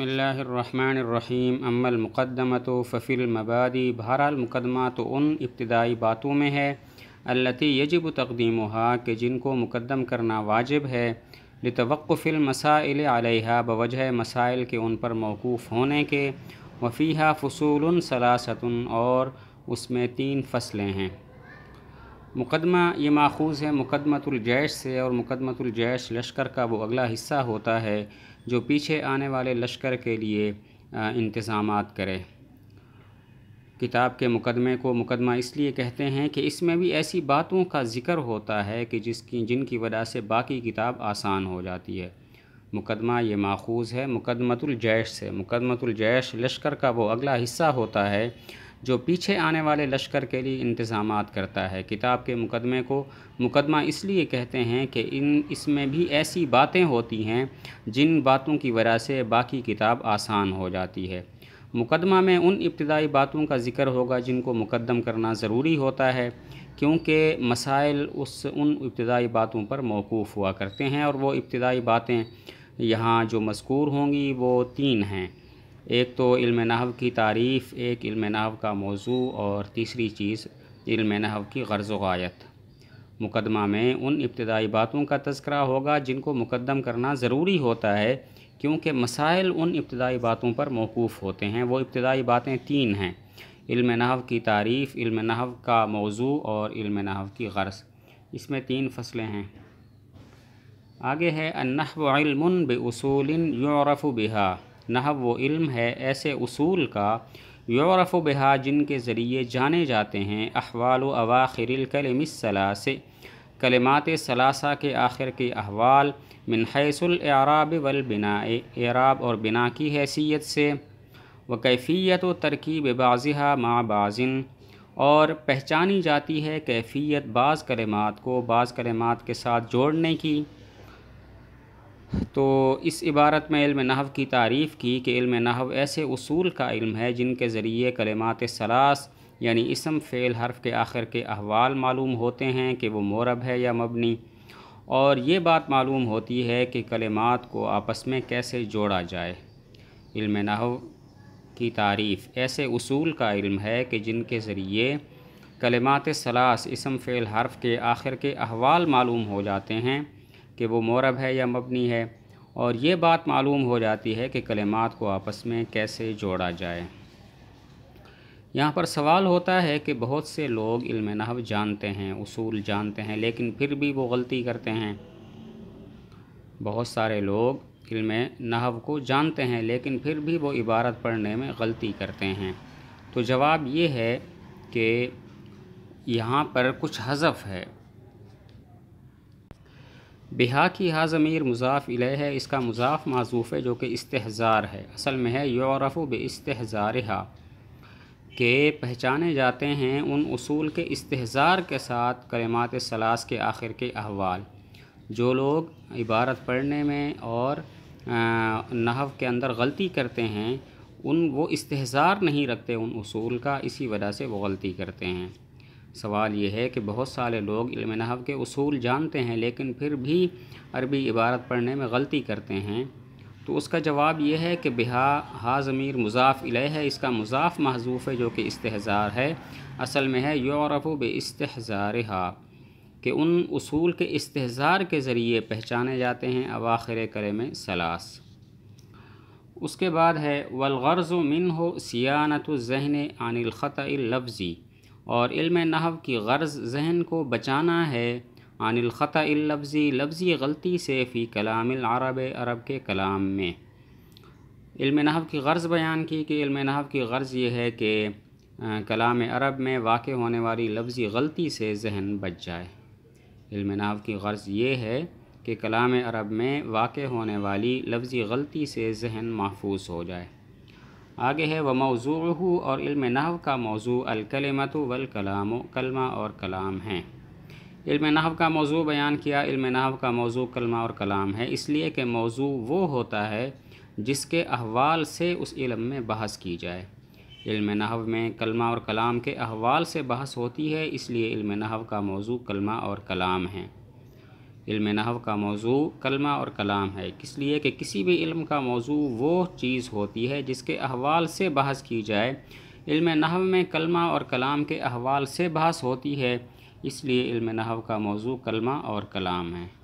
बसमीम अम्मलमक़दमा तो फ़फ़िलमबादी बहरहाल मुकदमा तो उन इब्तदाई बातों में है अल्लती यजब तकदीम के जिनको मुकदम करना वाजिब है लतवक़फ़िलमसाइल आलिहा बवजह मसाइल के उन पर मौकूफ़ होने के वफ़ीहा फसूल सलासतन और उसमें तीन फसलें हैं मुकदमा ये माखूज़ है मुकदमतुलजैश से और मुकदमतुलजैश लश्कर का वो अगला हिस्सा होता है जो पीछे आने वाले लश्कर के लिए इंतज़ाम करे किताब के मुकदमे को मुकदमा इसलिए कहते हैं कि इसमें भी ऐसी बातों का ज़िक्र होता है कि जिसकी जिनकी वजह से बाकी किताब आसान हो जाती है मुकदमा ये माखूज़ है मुकदमतुलजैश से जैश लश्कर का वो अगला हिस्सा होता है जो पीछे आने वाले लश्कर के लिए इंतजाम करता है किताब के मुकदमे को मुकदमा इसलिए कहते हैं कि इन इसमें भी ऐसी बातें होती हैं जिन बातों की वजह से बाकी किताब आसान हो जाती है मुकदमा में उन इब्तदाई बातों का जिक्र होगा जिनको मुकदम करना ज़रूरी होता है क्योंकि मसाइल उस उन इब्तदाई बातों पर मौकूफ़ हुआ करते हैं और वो इब्तदाई बातें यहाँ जो मस्कूर होंगी वो तीन हैं एक तो इल्म नहव की तारीफ़ एक इल्म नहव का मौजू और तीसरी चीज़ इल्म नहव की गर्ज़ वायत मुकदमा में उन इब्तदाई बातों का तस्करा होगा जिनको मुकदम करना ज़रूरी होता है क्योंकि मसाइल उन इब्तदाई बातों पर मौकूफ़ होते हैं वो इब्तदाई बातें तीन हैं इल्म नहव की तारीफ़ इल्म नहव का मौजू और इल्म नहव की गर्ज़ इसमें तीन फसलें हैं आगे है अनहव इल्म बसूल यूरफ़ बिहा नहब वो इल्म है ऐसे उसूल का यूरफ़ बहा जिनके ज़रिए जाने जाते हैं अहवाल अवाखिरकलमसला से कलमात सलासा के आखिर के अहवाल मिनहसलराब वलबिना एराब और बिना की हैसियत से व कैफ़ियत व तरकीब बाजहा मा बाजिन और पहचानी जाती है कैफ़ियत बाज़ कलमात को बाज़ कलमात के साथ जोड़ने की तो इस इबारत में इल्म नहव की तारीफ़ की कि इल्म नहव ऐसे उसूल का इल्म है जिनके ज़रिए कलमात सलास यानी इसम फ़ेल हर्फ के आखिर के अहवाल मालूम होते हैं कि वो मौरब है या मबनी और ये बात मालूम होती है कि कलमात को आपस में कैसे जोड़ा जाए इल्म नहव की तारीफ़ ऐसे उसूल का इल्म है कि जिनके ज़रिए कलमात सलास इसम फ़ेल हर्फ के आखिर के अहवाल मालूम हो जाते हैं कि वो मौरब है या मबनी है और ये बात मालूम हो जाती है कि कलेमात को आपस में कैसे जोड़ा जाए यहाँ पर सवाल होता है कि बहुत से लोग इल्म नहव जानते हैं उसूल जानते हैं लेकिन फिर भी वो गलती करते हैं बहुत सारे लोग इल्म नहव को जानते हैं लेकिन फिर भी वो इबारत पढ़ने में गलती करते हैं तो जवाब ये है कि यहाँ पर कुछ हज़फ है बिहा की हाज़ अमीर मुजाफ़ इले है इसका मुजाफ माजूफ़ है जो कि इस्तेजार है असल में है इस्तेज़ार हा के पहचाने जाते हैं उन असूल के इस्तेजार के साथ कलमात सलास के आखिर के अहवाल जो लोग इबारत पढ़ने में और नहव के अंदर गलती करते हैं उन वो इस्तेजार नहीं रखते उन असूल का इसी वजह से वो गलती करते हैं सवाल ये है कि बहुत सारे लोग इल्म नहव के असूल जानते हैं लेकिन फिर भी अरबी इबारत पढ़ने में गलती करते हैं तो उसका जवाब यह है कि बिहा हा ज़मीर मुजाफ़ इले है इसका मुजाफ़ महजूफ़ है जो कि इस्तेजार है असल में है यूरफ़ ब इस्तेजार कि उन असूल के इस्तेजार के ज़रिए पहचाने जाते हैं अवाखिर करे में सलास उसके बाद है वलगर्ज़ मिन हो सियानत जहन अनिलख़त लफ्ज़ी और इल्म नहव की गर्ज जहन को बचाना है अनिल ख़ता लफ्ज़ी लफ्ज़ी गलती से फ़ी कलाम अरब अरब के कलाम में इल्म नहव की गर्ज बयान की कि इल्म नहव की गर्ज ये है कि कलाम अरब में वाक़ होने वाली लफ्ज़ी गलती से जहन बच जाए इल्म नहव की गर्ज ये है कि कलाम अरब में वाक़ होने वाली लफ्ज़ी गलती से जहन महफूज हो जाए आगे है व मौजू और इल्म नहव का मौजू अलकलमत वलकलाम कलमा और कलाम है इल्म नहव का मौजू बयान किया इल्म नहव का मौजू कलमा और कलाम है इसलिए कि मौजू वो होता है जिसके अहवाल से उस इल्म में बहस की जाए इल्म नहव में कलमा और कलाम के अहवाल से बहस होती है इसलिए इल्म नहव का मौजू कलमा और कलाम है इल्म नहव का मौजू कलमा और कलाम है इसलिए कि किसी भी इल्म का मौजू वो चीज़ होती है जिसके अहवाल से बहस की जाए इल्म नहव में कलमा और कलाम के अहवाल से बहस होती है इसलिए इल्म नहव का मौजू कलमा और कलाम है